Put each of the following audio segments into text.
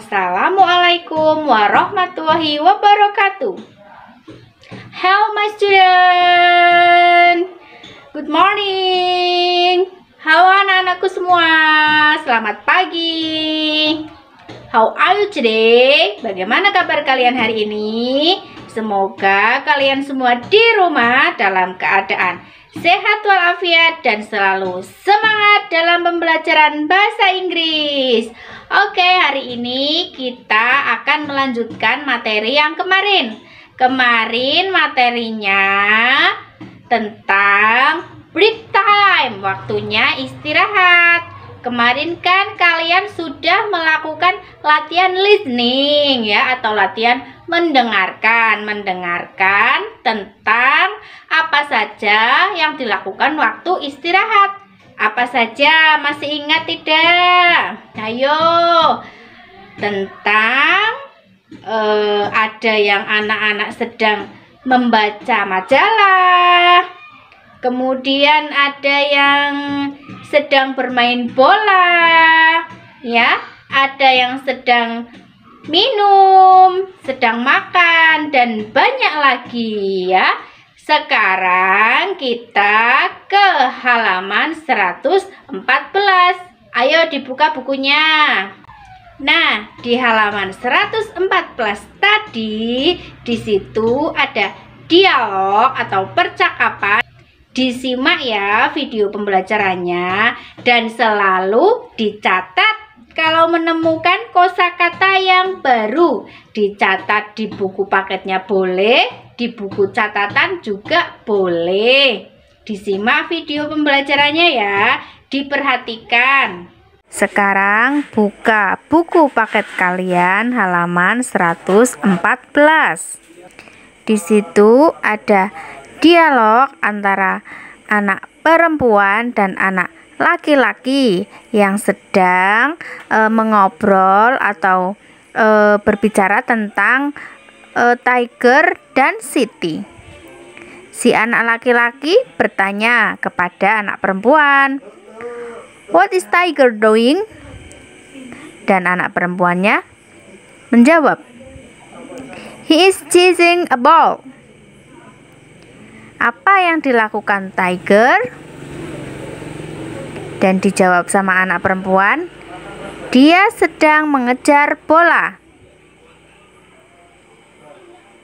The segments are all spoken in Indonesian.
Assalamualaikum warahmatullahi wabarakatuh. Hello my student. Good morning. Halo anak-anakku semua. Selamat pagi. How are you today? Bagaimana kabar kalian hari ini? Semoga kalian semua di rumah dalam keadaan sehat walafiat dan selalu semangat dalam pembelajaran bahasa Inggris. Oke, hari ini kita akan melanjutkan materi yang kemarin. Kemarin materinya tentang break time, waktunya istirahat. Kemarin kan kalian sudah melakukan latihan listening ya atau latihan mendengarkan, mendengarkan tentang apa saja yang dilakukan waktu istirahat. Apa saja masih ingat tidak? Ayo. Tentang uh, ada yang anak-anak sedang membaca majalah. Kemudian ada yang sedang bermain bola. Ya, ada yang sedang minum, sedang makan dan banyak lagi ya. Sekarang kita ke halaman 114. Ayo dibuka bukunya. Nah, di halaman 114 tadi, di situ ada dialog atau percakapan. Disimak ya video pembelajarannya dan selalu dicatat kalau menemukan kosakata yang baru dicatat di buku paketnya boleh, di buku catatan juga boleh. Disimak video pembelajarannya ya, diperhatikan. Sekarang buka buku paket kalian halaman 114. Di situ ada dialog antara anak perempuan dan anak laki-laki yang sedang e, mengobrol atau e, berbicara tentang e, Tiger dan Siti. Si anak laki-laki bertanya kepada anak perempuan, "What is Tiger doing?" Dan anak perempuannya menjawab, "He is chasing a ball." Apa yang dilakukan Tiger? Dan dijawab sama anak perempuan, dia sedang mengejar bola.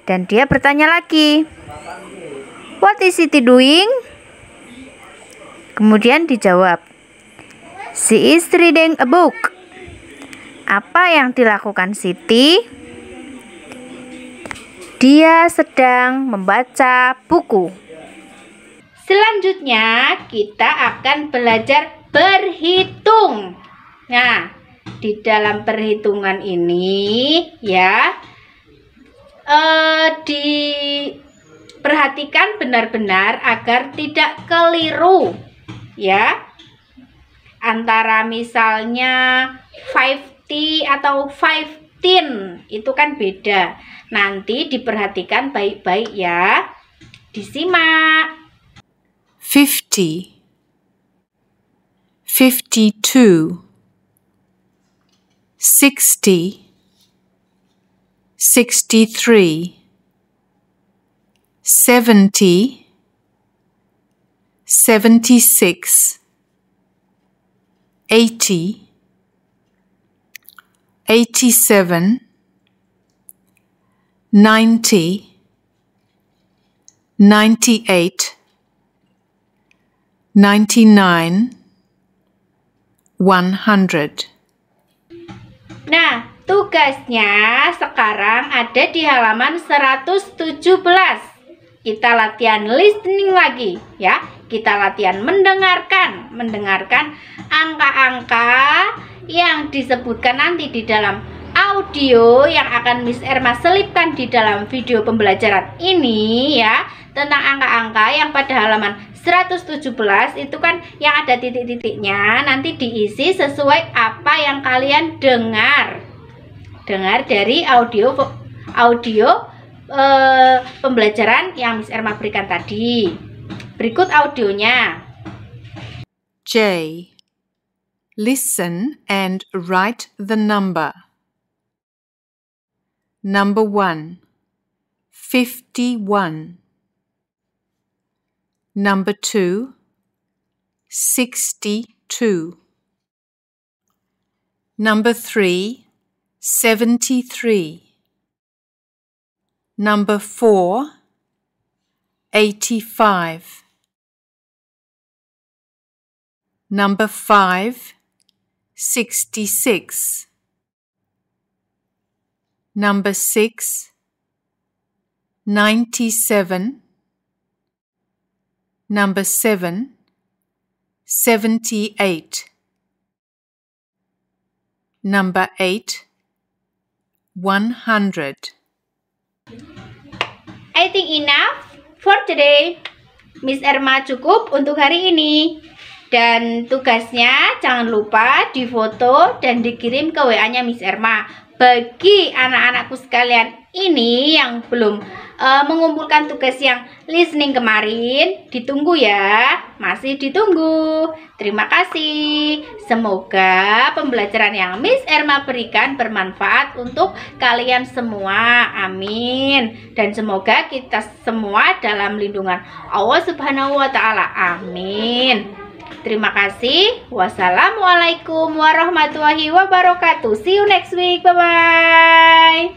Dan dia bertanya lagi, What is it doing? Kemudian dijawab, She is reading a book. Apa yang dilakukan Siti? Dia sedang membaca buku. Selanjutnya kita akan belajar berhitung. Nah, di dalam perhitungan ini ya eh, diperhatikan benar-benar agar tidak keliru ya antara misalnya 50 atau 15 itu kan beda nanti diperhatikan baik-baik ya disimak fifty, fifty-two, sixty, sixty-three, seventy, seventy-six, eighty, eighty-seven, ninety, ninety-eight. 99 100 Nah, tugasnya sekarang ada di halaman 117. Kita latihan listening lagi ya. Kita latihan mendengarkan, mendengarkan angka-angka yang disebutkan nanti di dalam audio yang akan Miss Erma selipkan di dalam video pembelajaran ini ya tentang angka-angka yang pada halaman 117 itu kan yang ada titik-titiknya nanti diisi sesuai apa yang kalian dengar dengar dari audio audio e, pembelajaran yang Miss Erma berikan tadi berikut audionya J Listen and write the number Number one 51 Number two, sixty-two. Number three, seventy-three. Number four, eighty-five. Number five, sixty-six. Number six, ninety-seven. Number 7 78 Number 8 100 I think enough for today. Miss Erma cukup untuk hari ini. Dan tugasnya jangan lupa difoto dan dikirim ke WA-nya Miss Erma. Bagi anak-anakku sekalian ini yang belum uh, mengumpulkan tugas yang listening kemarin. Ditunggu ya, masih ditunggu. Terima kasih. Semoga pembelajaran yang Miss Erma berikan bermanfaat untuk kalian semua. Amin. Dan semoga kita semua dalam lindungan Allah Subhanahu wa taala. Amin. Terima kasih. Wassalamualaikum warahmatullahi wabarakatuh. See you next week. Bye bye.